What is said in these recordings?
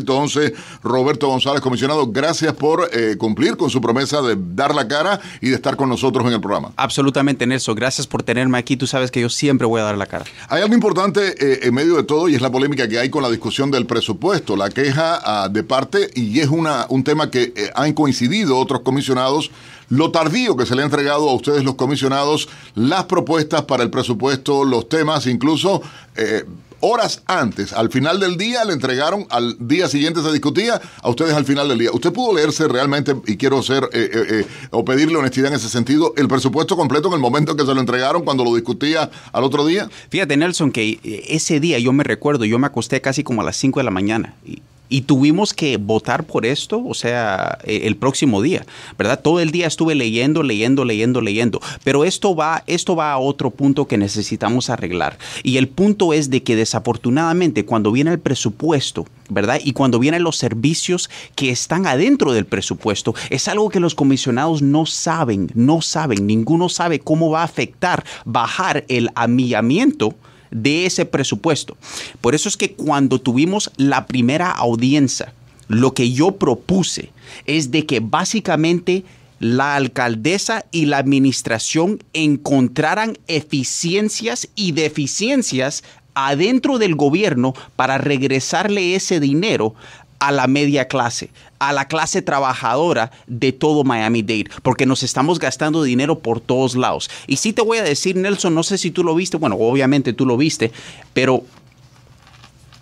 11, Roberto González, comisionado, gracias por eh, cumplir con su promesa de dar la cara y de estar con nosotros en el programa. Absolutamente, Nelson. Gracias por tenerme aquí. Tú sabes que yo siempre voy a dar la cara. Hay algo importante eh, en medio de todo y es la polémica que hay con la discusión del presupuesto, la queja ah, de parte y es una, un tema que eh, han coincidido otros comisionados lo tardío que se le ha entregado a ustedes los comisionados, las propuestas para el presupuesto, los temas, incluso horas antes, al final del día, le entregaron, al día siguiente se discutía, a ustedes al final del día. ¿Usted pudo leerse realmente, y quiero ser, eh, eh, eh, o pedirle honestidad en ese sentido, el presupuesto completo en el momento que se lo entregaron, cuando lo discutía al otro día? Fíjate, Nelson, que ese día yo me recuerdo, yo me acosté casi como a las 5 de la mañana. Y, y tuvimos que votar por esto, o sea, e-, el próximo día, ¿verdad? Todo el día estuve leyendo, leyendo, leyendo, leyendo, pero esto va, esto va a otro punto que necesitamos arreglar. Y el punto es de que desafortunadamente cuando viene el presupuesto, ¿verdad? Y cuando vienen los servicios que están adentro del presupuesto, es algo que los comisionados no saben, no saben, ninguno sabe cómo va a afectar bajar el amillamiento de ese presupuesto. Por eso es que cuando tuvimos la primera audiencia, lo que yo propuse es de que básicamente la alcaldesa y la administración encontraran eficiencias y deficiencias adentro del gobierno para regresarle ese dinero a la media clase, a la clase trabajadora de todo Miami Dade, porque nos estamos gastando dinero por todos lados. Y sí te voy a decir, Nelson, no sé si tú lo viste, bueno, obviamente tú lo viste, pero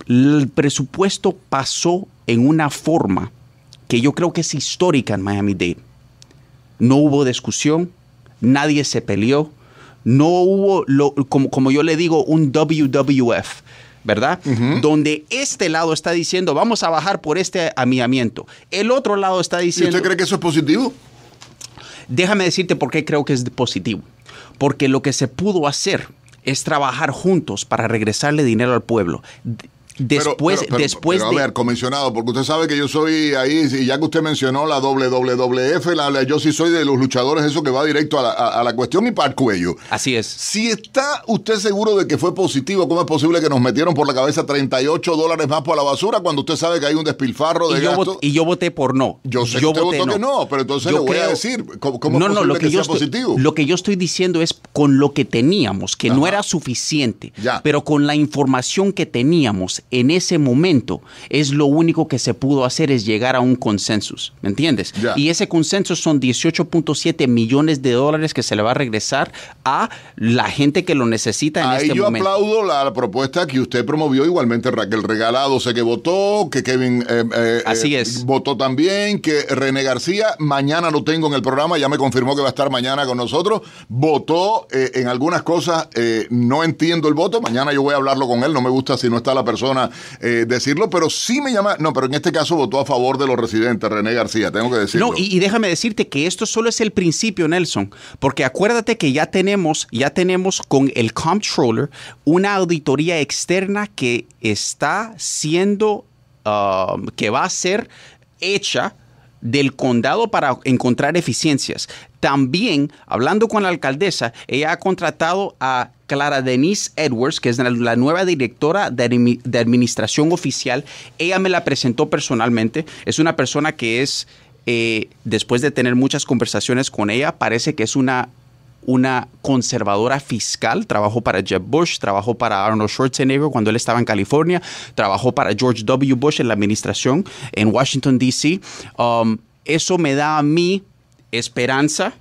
el presupuesto pasó en una forma que yo creo que es histórica en Miami Dade. No hubo discusión, nadie se peleó, no hubo, como, como yo le digo, un WWF ¿verdad? Donde este lado está diciendo, vamos a bajar por este amiamiento. El otro lado está diciendo... ¿Y usted cree que eso es positivo? Déjame decirte por qué creo que es positivo. Porque lo que se pudo hacer es trabajar juntos para regresarle dinero al pueblo. Después, pero, después a ver, comisionado, porque usted sabe que yo soy ahí, y ya que usted mencionó la WWF, la, yo sí soy de los luchadores, eso que va directo a la, cuestión y para cuello. Así es. Si está usted seguro de que fue positivo, ¿cómo es posible que nos metieron por la cabeza 38 dólares más por la basura cuando usted sabe que hay un despilfarro de y Yo y yo voté por no. Yo sé que no. no, pero entonces voy a decir, ¿cómo, no, es no, lo que, yo estoy, Lo que yo estoy diciendo es con lo que teníamos, que no era suficiente, pero con la información que teníamos en ese momento es lo único que se pudo hacer es llegar a un consenso, ¿me entiendes? Y ese consenso son 18.7 millones de dólares que se le va a regresar a la gente que lo necesita en Ahí este yo aplaudo la, propuesta que usted promovió igualmente Raquel Regalado, sé que votó, que Kevin eh, eh, Así eh, es. votó también, que René García, mañana lo tengo en el programa, ya me confirmó que va a estar mañana con nosotros, votó en algunas cosas, no entiendo el voto, mañana yo voy a hablarlo con él, no me gusta si no está la persona eh, decirlo, pero sí me llama, no, pero en este caso votó a favor de los residentes, René García, tengo que decirlo. No, y, déjame decirte que esto solo es el principio, Nelson, porque acuérdate que ya tenemos, ya tenemos con el comptroller una auditoría externa que está siendo, ah, que va a ser hecha del condado para encontrar eficiencias. También, hablando con la alcaldesa, ella ha contratado a Clara Denise Edwards, que es la nueva directora de, administración oficial. Ella me la presentó personalmente. Es una persona que es eh, después de tener muchas conversaciones con ella, parece que es una una conservadora fiscal, trabajó para Jeb Bush, trabajó para Arnold Schwarzenegger cuando él estaba en California, trabajó para George W. Bush en la administración en Washington, D.C. Um, eso me da a mí esperanza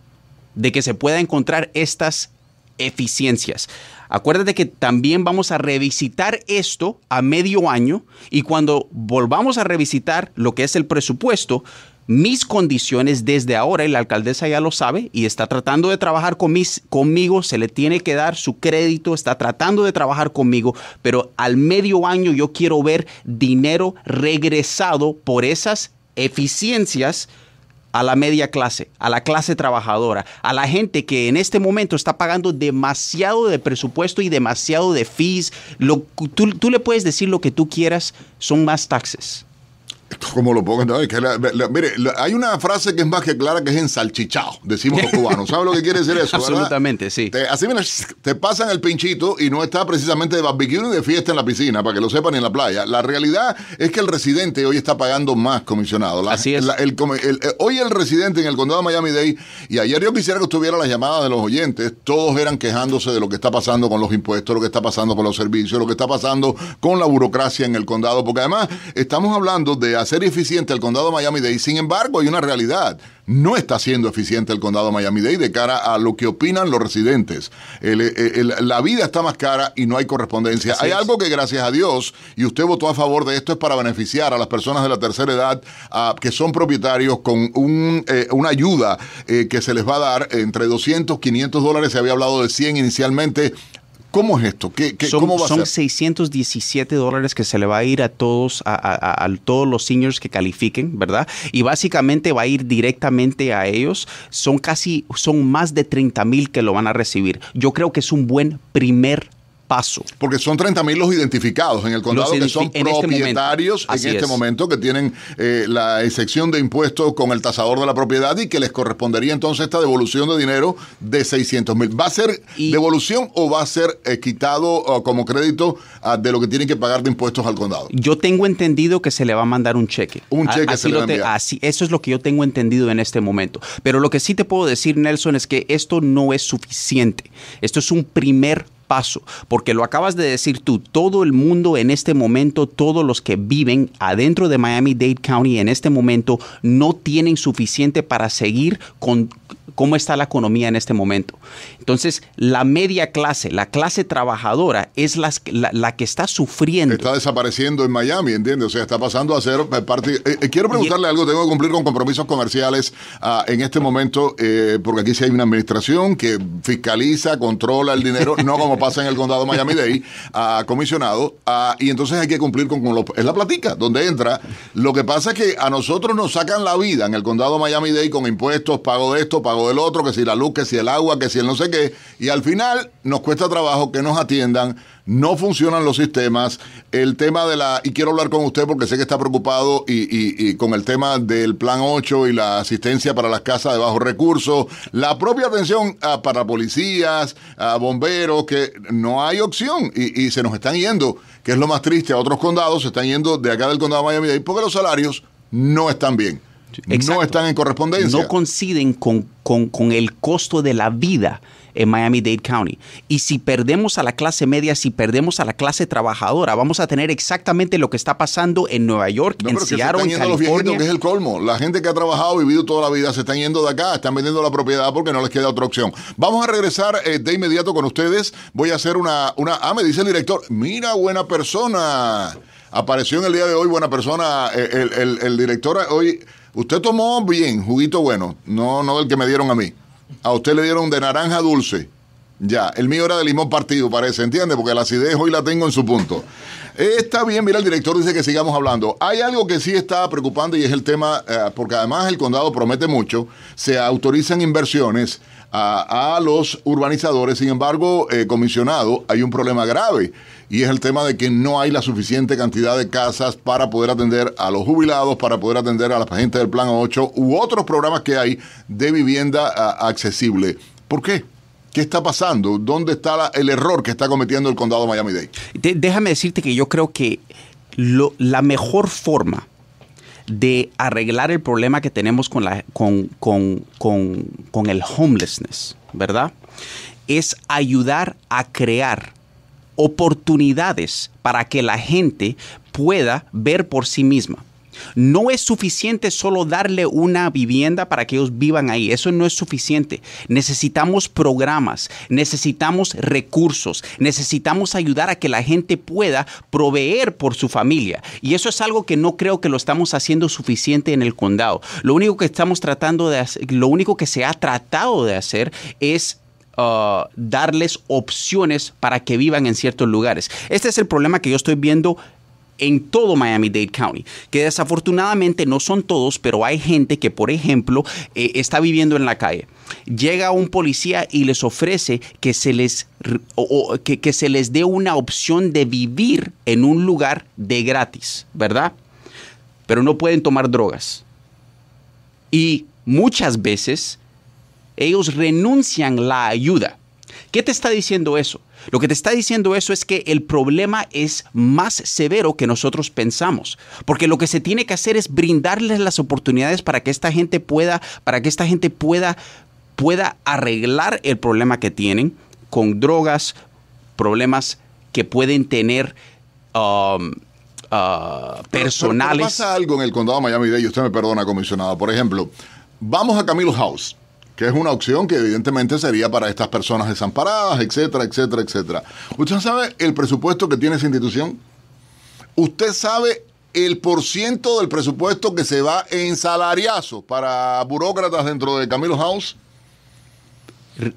de que se pueda encontrar estas eficiencias. Acuérdate que también vamos a revisitar esto a medio año y cuando volvamos a revisitar lo que es el presupuesto, mis condiciones desde ahora, y la alcaldesa ya lo sabe, y está tratando de trabajar con mis, conmigo, se le tiene que dar su crédito, está tratando de trabajar conmigo, pero al medio año yo quiero ver dinero regresado por esas eficiencias a la media clase, a la clase trabajadora, a la gente que en este momento está pagando demasiado de presupuesto y demasiado de fees. Lo, tú le puedes decir lo que tú quieras, son más taxes como lo pongan, mire, hay una frase que es más que clara que es ensalchichado, decimos los cubanos. ¿Sabes lo que quiere decir eso? Absolutamente, sí. Te, así mira, te pasan el pinchito y no está precisamente de barbecue ni de fiesta en la piscina, para que lo sepan en la playa. La realidad es que el residente hoy está pagando más, comisionado. así es. Eh, hoy el residente en el condado de miami Day y ayer yo quisiera que estuvieran las llamadas de los oyentes, todos eran quejándose de lo que está pasando con los impuestos, lo que está pasando con los servicios, lo que está pasando con la burocracia en el condado, porque además estamos hablando de ser eficiente el condado Miami-Dade. Sin embargo, hay una realidad. No está siendo eficiente el condado Miami-Dade de cara a lo que opinan los residentes. Eh, la vida está más cara y no hay correspondencia. hay algo que, gracias a Dios, y usted votó a favor de esto, es para beneficiar a las personas de la tercera edad que son propietarios con eh, una ayuda eh, que se les va a dar entre 200, 500 dólares. Se había hablado de 100 inicialmente. ¿Cómo es esto? son, cómo va 617 dólares que se le va a ir a todos, a, todos los seniors que califiquen, ¿verdad? Y básicamente va a ir directamente a ellos. Son casi, son más de 30 mil que lo van a recibir. Yo creo que es un buen primer Paso. Porque son 30 mil los identificados en el condado que son propietarios en este momento este que tienen eh, la excepción de impuestos con el tasador de la propiedad y que les correspondería entonces esta devolución de dinero de 600 mil. ¿Va a ser devolución o va a ser eh, quitado como crédito de lo que tienen que pagar de impuestos al condado? Yo tengo entendido que se le va a mandar un cheque. Un cheque se le va así, Eso es lo que yo tengo entendido en este momento. Pero lo que sí te puedo decir, Nelson, es que esto no es suficiente. Esto es un primer paso, porque lo acabas de decir tú, todo el mundo en este momento, todos los que viven adentro de Miami Dade County en este momento no tienen suficiente para seguir con cómo está la economía en este momento. Entonces, la media clase, la clase trabajadora, es la, la, que está sufriendo. Está desapareciendo en Miami, ¿entiendes? O sea, está pasando a ser parte... Eh, eh, quiero preguntarle algo, tengo que cumplir con compromisos comerciales ah, en este momento, eh, porque aquí sí hay una administración que fiscaliza, controla el dinero, no como pasa en el condado Miami-Dade, a ah, comisionado, ah, y entonces hay que cumplir con, es la platica, donde entra. Lo que pasa es que a nosotros nos sacan la vida en el condado Miami-Dade con impuestos, pago de esto, pago de el otro, que si la luz, que si el agua, que si el no sé qué. Y al final nos cuesta trabajo que nos atiendan, no funcionan los sistemas. El tema de la, y quiero hablar con usted porque sé que está preocupado y, con el tema del plan 8 y la asistencia para las casas de bajos recursos, la propia atención ah, para policías, a bomberos, que no hay opción y, se nos están yendo, que es lo más triste, a otros condados se están yendo de acá del condado de Miami, porque los salarios no están bien. No están en correspondencia. No coinciden con, el costo de la vida en Miami-Dade County. Y si perdemos a la clase media, si perdemos a la clase trabajadora, vamos a tener exactamente lo que está pasando en Nueva York, en Seattle, en California. que es el colmo. La gente que ha trabajado, vivido toda la vida, se están yendo de acá, están vendiendo la propiedad porque no les queda otra opción. Vamos a regresar eh, de inmediato con ustedes. Voy a hacer una, una... Ah, me dice el director, mira, buena persona. Apareció en el día de hoy, buena persona, eh, el, el director hoy Usted tomó bien, juguito bueno, no, no del que me dieron a mí. A usted le dieron de naranja dulce. Ya, el mío era de limón partido, parece, ¿entiende? Porque la acidez hoy la tengo en su punto. Está bien, mira, el director dice que sigamos hablando. Hay algo que sí está preocupando y es el tema, eh, porque además el condado promete mucho, se autorizan inversiones a, los urbanizadores. Sin embargo, eh, comisionado, hay un problema grave y es el tema de que no hay la suficiente cantidad de casas para poder atender a los jubilados, para poder atender a la gente del Plan 8 u otros programas que hay de vivienda accesible. ¿Por qué? ¿Qué está pasando? ¿Dónde está el error que está cometiendo el condado Miami-Dade? déjame decirte que yo creo que lo, la mejor forma de arreglar el problema que tenemos con, la, con, con el homelessness, ¿verdad? Es ayudar a crear oportunidades para que la gente pueda ver por sí misma. No es suficiente solo darle una vivienda para que ellos vivan ahí. Eso no es suficiente. Necesitamos programas, necesitamos recursos, necesitamos ayudar a que la gente pueda proveer por su familia. Y eso es algo que no creo que lo estamos haciendo suficiente en el condado. Lo único que estamos tratando de hacer, lo único que se ha tratado de hacer es uh, darles opciones para que vivan en ciertos lugares. Este es el problema que yo estoy viendo en todo Miami-Dade County, que desafortunadamente no son todos, pero hay gente que, por ejemplo, eh, está viviendo en la calle. Llega un policía y les ofrece que se les, que se les dé una opción de vivir en un lugar de gratis, ¿verdad? Pero no pueden tomar drogas. Y muchas veces ellos renuncian la ayuda. ¿Qué te está diciendo eso? Lo que te está diciendo eso es que el problema es más severo que nosotros pensamos, porque lo que se tiene que hacer es brindarles las oportunidades para que esta gente pueda, para que esta gente pueda, pueda arreglar el problema que tienen con drogas, problemas que pueden tener um, uh, personales. pasa algo en el condado de Miami-Dade, usted me perdona, comisionado. Por ejemplo, vamos a Camilo House que es una opción que evidentemente sería para estas personas desamparadas, etcétera, etcétera, etcétera. ¿Usted sabe el presupuesto que tiene esa institución? ¿Usted sabe el ciento del presupuesto que se va en salariazos para burócratas dentro de Camilo House?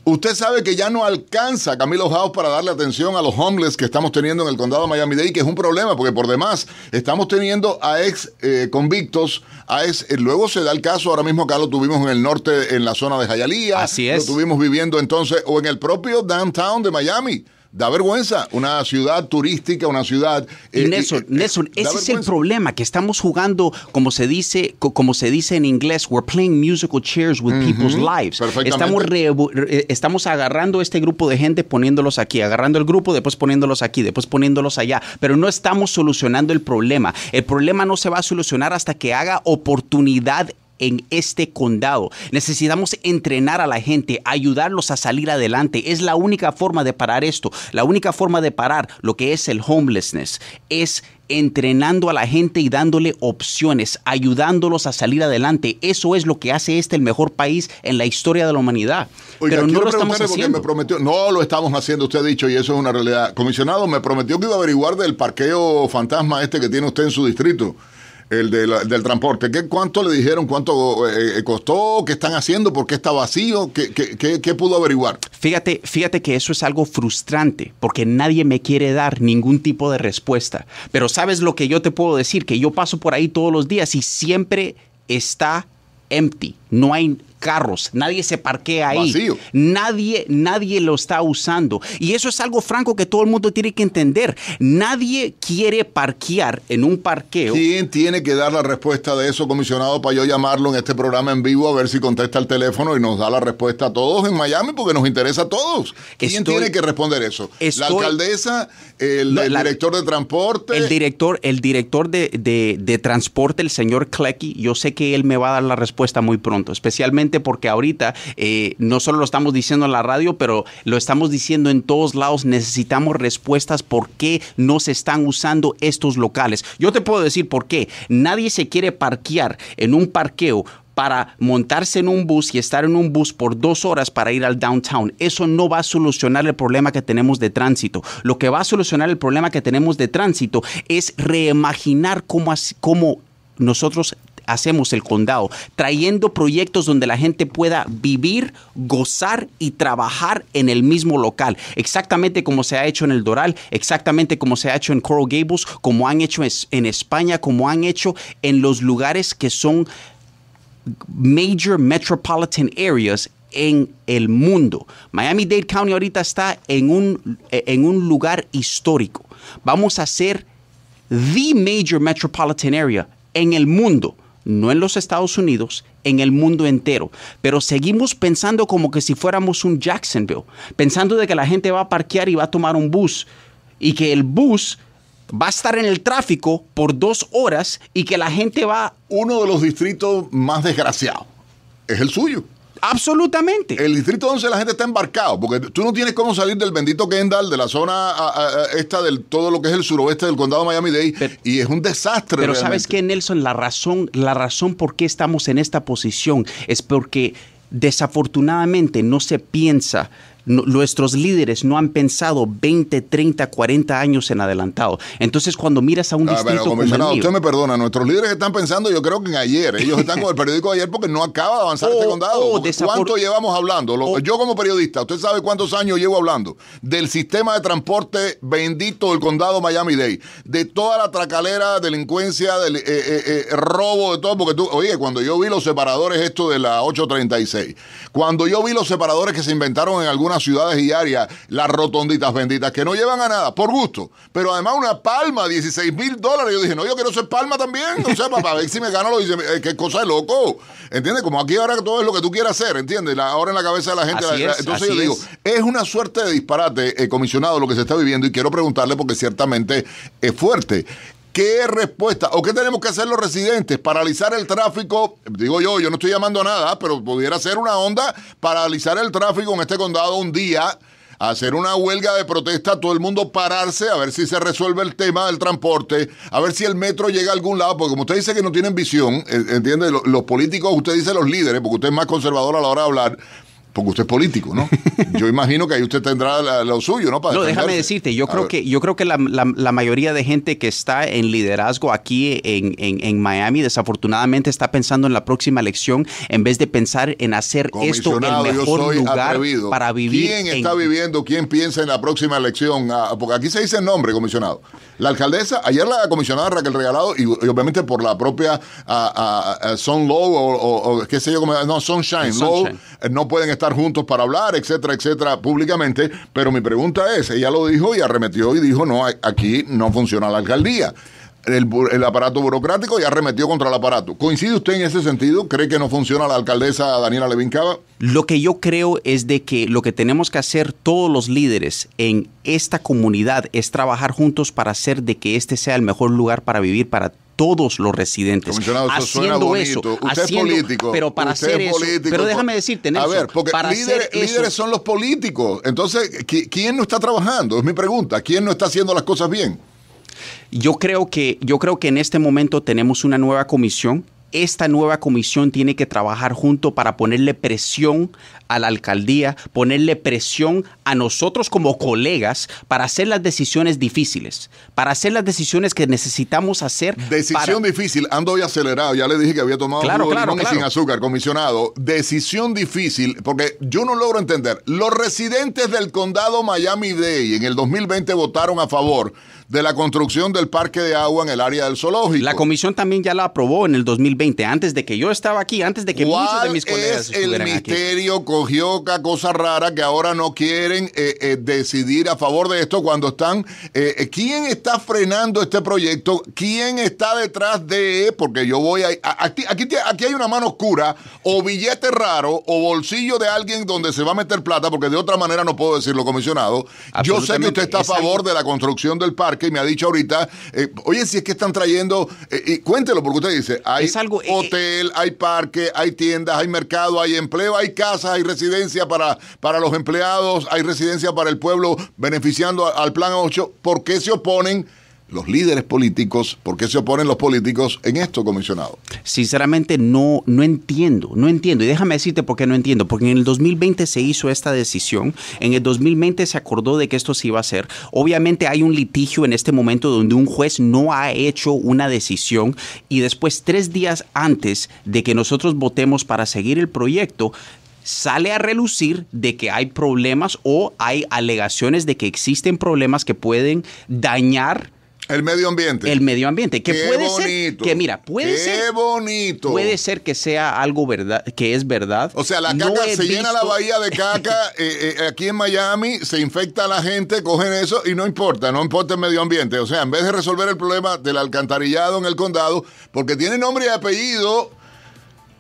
Usted sabe que ya no alcanza Camilo House para darle atención a los homeless que estamos teniendo en el condado de Miami-Dade, que es un problema, porque por demás estamos teniendo a ex eh, convictos, a ex. Eh, luego se da el caso, ahora mismo acá lo tuvimos en el norte, en la zona de Hialeah. Así es. Lo tuvimos viviendo entonces, o en el propio downtown de Miami da vergüenza. Una ciudad turística, una ciudad. Eh, eh, Nelson, eh, ese es el problema, que estamos jugando, como se dice, como se dice en inglés, we're playing musical chairs with people's lives. Estamos, estamos agarrando este grupo de gente, poniéndolos aquí, agarrando el grupo, después poniéndolos aquí, después poniéndolos allá. Pero no estamos solucionando el problema. El problema no se va a solucionar hasta que haga oportunidad en este condado. Necesitamos entrenar a la gente, ayudarlos a salir adelante. Es la única forma de parar esto. La única forma de parar lo que es el homelessness es entrenando a la gente y dándole opciones, ayudándolos a salir adelante. Eso es lo que hace este el mejor país en la historia de la humanidad. Pero no lo estamos haciendo. prometió, no lo estamos haciendo, usted ha dicho, y eso es una realidad. Comisionado, me prometió que iba a averiguar del parqueo fantasma este que tiene usted en su distrito el del transporte. ¿Qué, ¿Cuánto le dijeron? ¿Cuánto eh, eh, costó? ¿Qué están haciendo? ¿Por qué está vacío? ¿Qué, qué pudo averiguar? Fíjate, fíjate que eso es algo frustrante porque nadie me quiere dar ningún tipo de respuesta. Pero sabes lo que yo te puedo decir, que yo paso por ahí todos los días y siempre está empty. No hay carros, nadie se parquea ahí. Nadie, nadie lo está usando. Y eso es algo franco que todo el mundo tiene que entender. Nadie quiere parquear en un parqueo. ¿Quién tiene que dar la respuesta de eso, comisionado, para yo llamarlo en este programa en vivo a ver si contesta el teléfono y nos da la respuesta a todos en Miami porque nos interesa a todos? ¿Quién tiene que responder eso? la alcaldesa, el, director de transporte. El director, el director de, de transporte, el señor Klecky, yo sé que él me va a dar la respuesta muy pronto, especialmente porque ahorita eh, no solo lo estamos diciendo en la radio, pero lo estamos diciendo en todos lados. Necesitamos respuestas por qué no se están usando estos locales. Yo te puedo decir por qué. Nadie se quiere parquear en un parqueo para montarse en un bus y estar en un bus por dos horas para ir al downtown. Eso no va a solucionar el problema que tenemos de tránsito. Lo que va a solucionar el problema que tenemos de tránsito es reimaginar cómo, cómo nosotros hacemos el condado, trayendo proyectos donde la gente pueda vivir, gozar y trabajar en el mismo local, exactamente como se ha hecho en el Doral, exactamente como se ha hecho en Coral Gables, como han hecho en España, como han hecho en los lugares que son major metropolitan areas en el mundo. Miami Dade County ahorita está en un, en un lugar histórico. Vamos a ser the major metropolitan area en el mundo no en los Estados Unidos, en el mundo entero. Pero seguimos pensando como que si fuéramos un Jacksonville, pensando de que la gente va a parquear y va a tomar un bus y que el bus va a estar en el tráfico por dos horas y que la gente va... Uno de los distritos más desgraciados es el suyo. Absolutamente. El distrito 11 la gente está embarcado, porque tú no tienes cómo salir del bendito Kendall, de la zona esta del todo lo que es el suroeste del condado de Miami-Dade, y es un desastre. Pero sabes qué, Nelson, la razón, la razón por qué estamos en esta posición es porque desafortunadamente no se piensa nuestros líderes no han pensado 20, 30, 40 años en adelantado. Entonces, cuando miras a un ah, distrito usted me perdona, nuestros líderes están pensando, yo creo que en ayer. Ellos están con el periódico ayer porque no acaba de avanzar este oh, condado. Oh, ¿Cuánto llevamos hablando? Oh. yo como periodista, usted sabe cuántos años llevo hablando del sistema de transporte bendito del condado Miami-Dade, de toda la tracalera, delincuencia, del eh, eh, eh, robo, de todo, porque tú, oye, cuando yo vi los separadores esto de la 836, cuando yo vi los separadores que se inventaron en alguna las ciudades diarias, las rotonditas benditas, que no llevan a nada, por gusto. Pero además una palma, 16 mil dólares. Yo dije, no, yo quiero ser palma también. O sea, a ver si me gano, lo dice, eh, qué cosa de loco. ¿Entiendes? Como aquí ahora todo es lo que tú quieras hacer, ¿entiendes? ahora en la cabeza de la gente. entonces yo digo, es una suerte de disparate, eh, comisionado, lo que se está viviendo, y quiero preguntarle porque ciertamente es fuerte. ¿Qué respuesta o qué tenemos que hacer los residentes? Paralizar el tráfico, digo yo, yo no estoy llamando a nada, pero pudiera ser una onda, paralizar el tráfico en este condado un día, hacer una huelga de protesta, todo el mundo pararse, a ver si se resuelve el tema del transporte, a ver si el metro llega a algún lado, porque como usted dice que no tienen visión, eh, entiende, los, políticos, usted dice los líderes, porque usted es más conservador a la hora de hablar, porque usted es político, ¿no? Yo imagino que ahí usted tendrá lo suyo, ¿no? Para no, déjame decirte, yo creo, que, yo creo que la, mayoría de gente que está en liderazgo aquí en, Miami, desafortunadamente, está pensando en la próxima elección en vez de pensar en hacer esto el mejor lugar atrevido. para vivir. ¿Quién está viviendo? ¿Quién piensa en la próxima elección? Ah, porque aquí se dice el nombre, comisionado. La alcaldesa, ayer la comisionada Raquel Regalado, y, obviamente por la propia uh, uh, o, qué sé yo, no, Sunshine, Sunshine. Eh, no pueden estar estar juntos para hablar, etcétera, etcétera, públicamente. Pero mi pregunta es, ella lo dijo y arremetió y dijo, no, aquí no funciona la alcaldía. El, aparato burocrático y arremetió contra el aparato. ¿Coincide usted en ese sentido? ¿Cree que no funciona la alcaldesa Daniela Levin Cava? Lo que yo creo es de que lo que tenemos que hacer todos los líderes en esta comunidad es trabajar juntos para hacer de que este sea el mejor lugar para vivir para todos los residentes. haciendo eso, usted es político, pero para hacer eso, pero déjame decirte, a ver, para líderes, son los políticos. Entonces, ¿quién no está trabajando? Es mi pregunta. ¿Quién no está haciendo las cosas bien? Yo creo que yo creo que en este momento tenemos una nueva comisión esta nueva comisión tiene que trabajar junto para ponerle presión a la alcaldía, ponerle presión a nosotros como colegas para hacer las decisiones difíciles, para hacer las decisiones que necesitamos hacer. Decisión difícil, ando ya acelerado, ya le dije que había tomado claro, sin azúcar, comisionado. Decisión difícil, porque yo no logro entender. Los residentes del condado Miami-Dade en el 2020 votaron a favor de la construcción del parque de agua en el área del zoológico. La comisión también ya la aprobó en el 2020, antes de que yo estaba aquí, antes de que muchos de mis colegas es el misterio cogió cogió cosa rara que ahora no quieren eh, eh, decidir a favor de esto cuando están eh, quién está frenando este proyecto, quién está detrás de porque yo voy a, aquí, aquí hay una mano oscura o billete raro o bolsillo de alguien donde se va a meter plata porque de otra manera no puedo decirlo comisionado. Yo sé que usted está a favor de la construcción del parque que me ha dicho ahorita, eh, oye, si es que están trayendo, eh, y cuéntelo, porque usted dice, hay eh, hotel, hay parque, hay tiendas, hay mercado, hay empleo, hay casas, hay residencia para, para los empleados, hay residencia para el pueblo, beneficiando al plan 8. ¿Por qué se oponen? los líderes políticos, ¿por qué se oponen los políticos en esto, comisionado? Sinceramente no, no entiendo, no entiendo. Y déjame decirte por qué no entiendo, porque en el 2020 se hizo esta decisión, en el 2020 se acordó de que esto se iba a hacer. Obviamente hay un litigio en este momento donde un juez no ha hecho una decisión y después tres días antes de que nosotros votemos para seguir el proyecto, sale a relucir de que hay problemas o hay alegaciones de que existen problemas que pueden dañar el medio ambiente. El medio ambiente. Que qué puede bonito. ser. Que mira, puede ser. bonito. Puede ser que sea algo verdad, que es verdad. O sea, la caca se llena la bahía de caca. Eh, eh, aquí en Miami se infecta a la gente, cogen eso y no importa, no importa el medio ambiente. O sea, en vez de resolver el problema del alcantarillado en el condado, porque tiene nombre y apellido.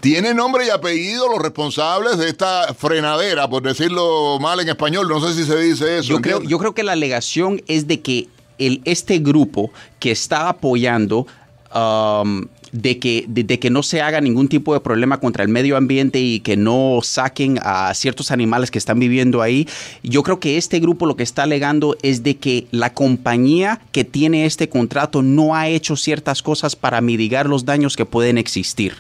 Tiene nombre y apellido los responsables de esta frenadera, por decirlo mal en español, no sé si se dice eso. creo, yo creo que la alegación es de que este grupo que está apoyando um, de, de, que no se haga ningún tipo de problema contra el medio ambiente y que no saquen a ciertos animales que están viviendo ahí, yo creo que este grupo lo que está alegando es de que la compañía que tiene este contrato no ha hecho ciertas cosas para mitigar los daños que pueden existir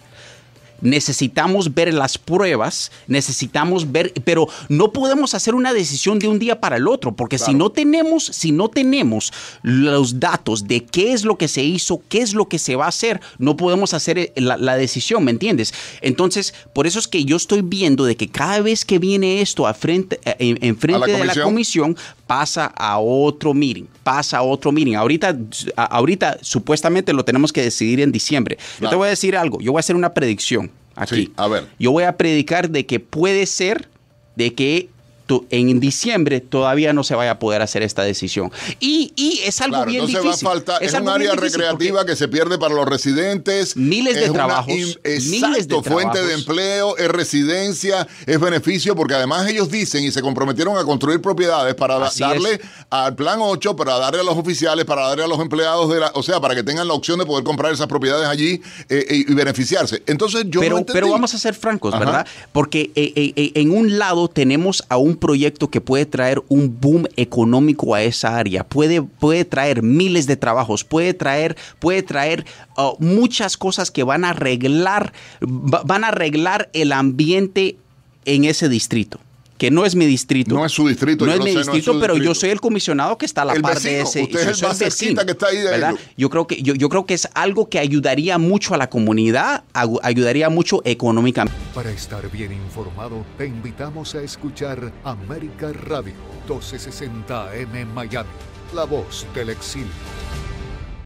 necesitamos ver las pruebas, necesitamos ver, pero no podemos hacer una decisión de un día para el otro, porque si no tenemos, si no tenemos los datos de qué es lo que se hizo, qué es lo que se va a hacer, no podemos hacer eh, la, decisión, ¿me entiendes? Entonces, por eso es que yo estoy viendo de que cada vez que viene esto a frente, eh, en, frente de la comisión, pasa a otro meeting, pasa a otro meeting. Ahorita, ahorita supuestamente lo tenemos que decidir en diciembre. Yo te voy a decir algo, yo voy a hacer una predicción aquí. a ver. Yo voy a predicar de que puede ser de que en diciembre todavía no se vaya a poder hacer esta decisión. Y, y es algo bien difícil. es, un área recreativa que se pierde para los residentes. Miles de trabajos. fuente de empleo, es residencia, es beneficio, porque además ellos dicen y se comprometieron a construir propiedades para darle al plan 8, para darle a los oficiales, para darle a los empleados, de la, o sea, para que tengan la opción de poder comprar esas propiedades allí eh, eh, y, beneficiarse. Entonces yo... Pero, pero vamos a ser francos, ¿verdad? Porque eh, en un lado tenemos a un un proyecto que puede traer un boom económico a esa área, puede, puede traer miles de trabajos, puede traer, puede traer uh, muchas cosas que van a arreglar, van a arreglar el ambiente en ese distrito que no es mi distrito. No es su distrito. No es mi distrito, pero yo soy el comisionado que está a la par de ese. yo Yo creo que yo, yo, creo que es algo que ayudaría mucho a la comunidad, ayudaría mucho económicamente. Para estar bien informado, te invitamos a escuchar América Radio 1260 m Miami, la voz del exilio.